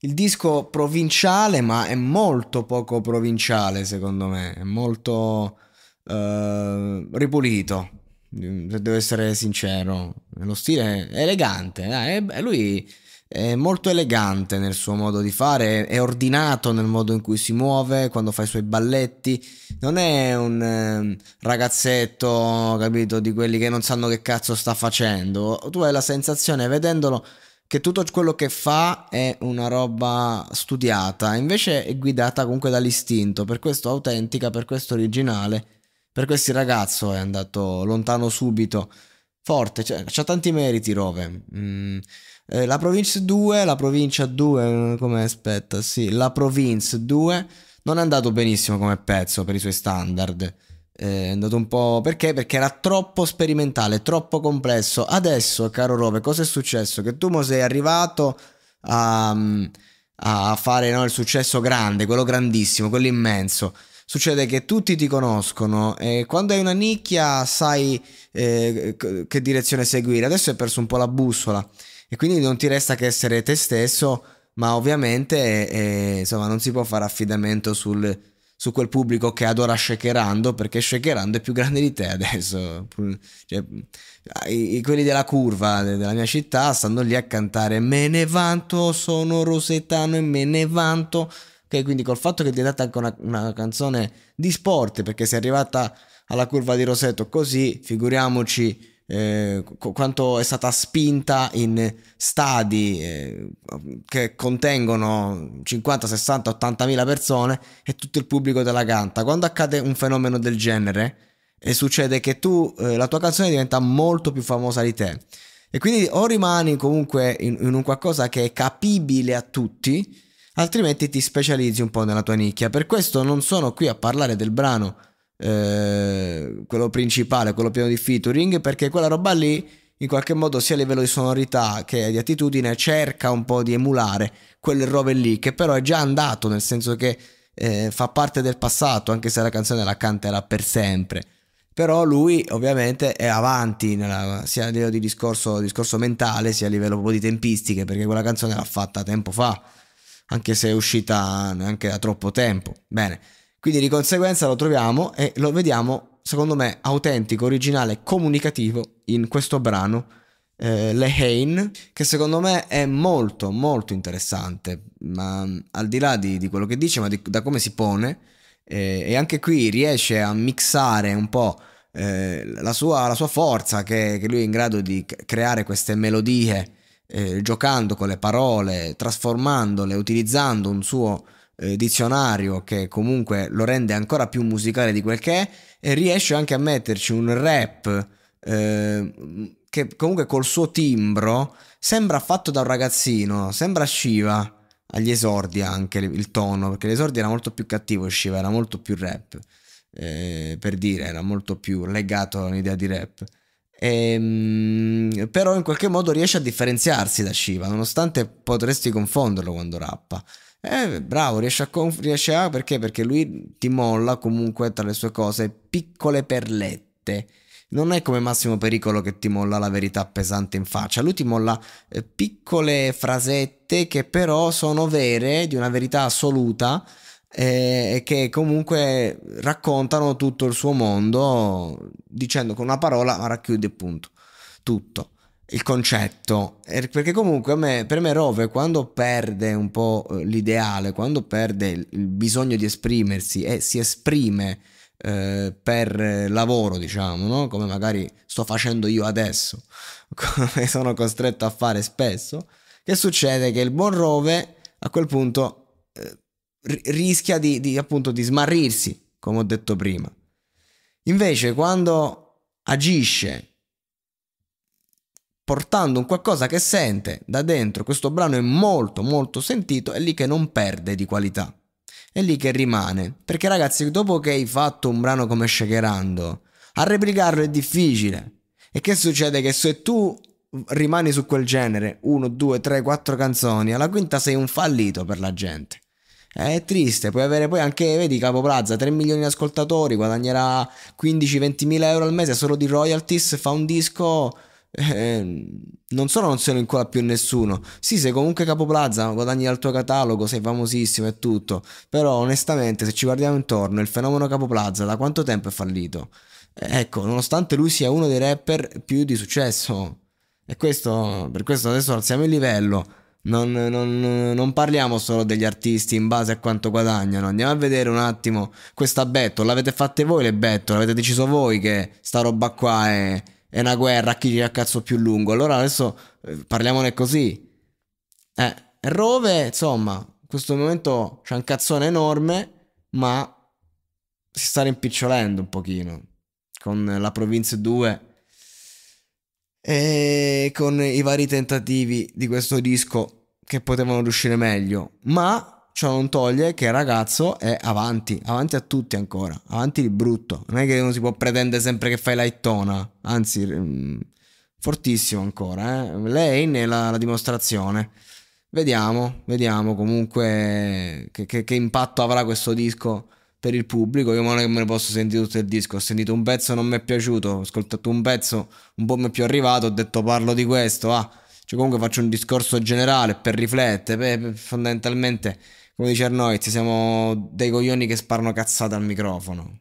il disco provinciale, ma è molto poco provinciale secondo me, è molto eh, ripulito, se devo essere sincero. Lo stile è elegante, eh? lui è molto elegante nel suo modo di fare, è ordinato nel modo in cui si muove, quando fa i suoi balletti, non è un eh, ragazzetto, capito, di quelli che non sanno che cazzo sta facendo. Tu hai la sensazione vedendolo che tutto quello che fa è una roba studiata, invece è guidata comunque dall'istinto, per questo autentica, per questo originale, per questo il ragazzo è andato lontano subito, forte, cioè, c'ha tanti meriti Rove. Mm. Eh, la Province 2, la Provincia 2, eh, come aspetta, sì, la Province 2 non è andato benissimo come pezzo per i suoi standard. Eh, è andato un po'. Perché? Perché era troppo sperimentale, troppo complesso. Adesso, caro Robe, cosa è successo? Che tu mo sei arrivato a, a fare no, il successo grande, quello grandissimo, quello immenso. Succede che tutti ti conoscono e quando hai una nicchia sai eh, che direzione seguire. Adesso hai perso un po' la bussola e quindi non ti resta che essere te stesso, ma ovviamente eh, insomma, non si può fare affidamento sul su quel pubblico che adora Shakerando perché Shakerando è più grande di te adesso. Cioè, i, quelli della curva della mia città stanno lì a cantare Me ne vanto, sono rosetano e me ne vanto. Okay, quindi col fatto che ti è data anche una, una canzone di sport perché sei arrivata alla curva di Roseto così, figuriamoci eh, quanto è stata spinta in stadi eh, che contengono 50, 60, 80 mila persone e tutto il pubblico della canta. Quando accade un fenomeno del genere e eh, succede che tu, eh, la tua canzone diventa molto più famosa di te e quindi o rimani comunque in, in un qualcosa che è capibile a tutti altrimenti ti specializzi un po' nella tua nicchia. Per questo non sono qui a parlare del brano eh, quello principale, quello pieno di featuring, perché quella roba lì in qualche modo sia a livello di sonorità che di attitudine cerca un po' di emulare quelle robe lì, che però è già andato, nel senso che eh, fa parte del passato, anche se la canzone la canterà per sempre. Però lui ovviamente è avanti nella, sia a livello di discorso, discorso mentale sia a livello proprio di tempistiche, perché quella canzone l'ha fatta tempo fa, anche se è uscita neanche da troppo tempo. Bene. Quindi di conseguenza lo troviamo e lo vediamo, secondo me, autentico, originale, comunicativo in questo brano eh, Lehane, che secondo me è molto molto interessante, ma mm, al di là di, di quello che dice, ma di, da come si pone, eh, e anche qui riesce a mixare un po' eh, la, sua, la, sua, forza, che, che, lui è in grado di creare queste melodie, eh, giocando con le parole, trasformandole, utilizzando un suo eh, dizionario che comunque lo rende ancora più musicale di quel che è e riesce anche a metterci un rap eh, che comunque col suo timbro sembra fatto da un ragazzino, sembra Shiva agli esordi anche il tono, perché l'esordio era molto più cattivo, Shiva era molto più rap, eh, per dire, era molto più legato a un'idea di rap. E, ehm, però in qualche modo riesce a differenziarsi da Shiva, nonostante potresti confonderlo quando rappa. Eh, bravo, riesce a, conf- riesce a perché? Perché lui ti molla comunque tra le sue cose piccole perlette. Non è come Massimo Pericolo che ti molla la verità pesante in faccia, lui ti molla eh, piccole frasette che però sono vere, di una verità assoluta, eh, che comunque raccontano tutto il suo mondo dicendo con una parola ma racchiude appunto tutto il concetto, eh, perché comunque me, per me Rove quando perde un po' eh, l'ideale, quando perde il bisogno di esprimersi e si esprime eh, per eh, lavoro, diciamo, no? come magari sto facendo io adesso, come sono costretto a fare spesso, che succede che il buon Rove a quel punto eh, rischia di, di, appunto, di smarrirsi, come ho detto prima. Invece quando agisce portando un qualcosa che sente da dentro, questo brano è molto molto sentito, è lì che non perde di qualità, è lì che rimane, perché ragazzi dopo che hai fatto un brano come Shakerando, a replicarlo è difficile, e che succede? Che se tu rimani su quel genere, 1, 2, 3, 4 canzoni, alla quinta sei un fallito per la gente. Eh, è triste, puoi avere poi anche, vedi, Capo Plaza, 3 milioni di ascoltatori, guadagnerà 15-20 mila euro al mese solo di royalties, fa un disco eh, non solo non se lo incola più nessuno. Sì, sei comunque Capo Plaza, guadagni dal tuo catalogo, sei famosissimo e tutto. Però onestamente, se ci guardiamo intorno, il fenomeno Capo Plaza da quanto tempo è fallito? Eh, ecco, nonostante lui sia uno dei rapper più di successo. E questo, per questo adesso alziamo il livello. Non, non, non, parliamo solo degli artisti in base a quanto guadagnano. Andiamo a vedere un attimo questa battle. L'avete fatta voi le battle? L'avete deciso voi che sta roba qua è è una guerra, chi gira a cazzo più lungo. Allora adesso eh, parliamone così. Eh, Rove, insomma, in questo momento c'è un cazzone enorme, ma si sta rimpicciolendo un pochino con la Province 2 e con i vari tentativi di questo disco che potevano riuscire meglio, ma ciò non toglie che il ragazzo è avanti, avanti a tutti ancora, avanti di brutto. Non è che uno si può pretendere sempre che fai lightona, anzi, mm, fortissimo ancora. Eh? Lei ne è la, la dimostrazione. Vediamo, vediamo comunque che, che, che, impatto avrà questo disco per il pubblico. Io non è che me ne posso sentire tutto il disco. Ho sentito un pezzo, non mi è piaciuto. Ho ascoltato un pezzo, un po' mi è più arrivato. Ho detto parlo di questo. Ah, cioè comunque faccio un discorso generale per riflettere. Beh, fondamentalmente come dice Arnoit, siamo dei coglioni che sparano cazzate al microfono.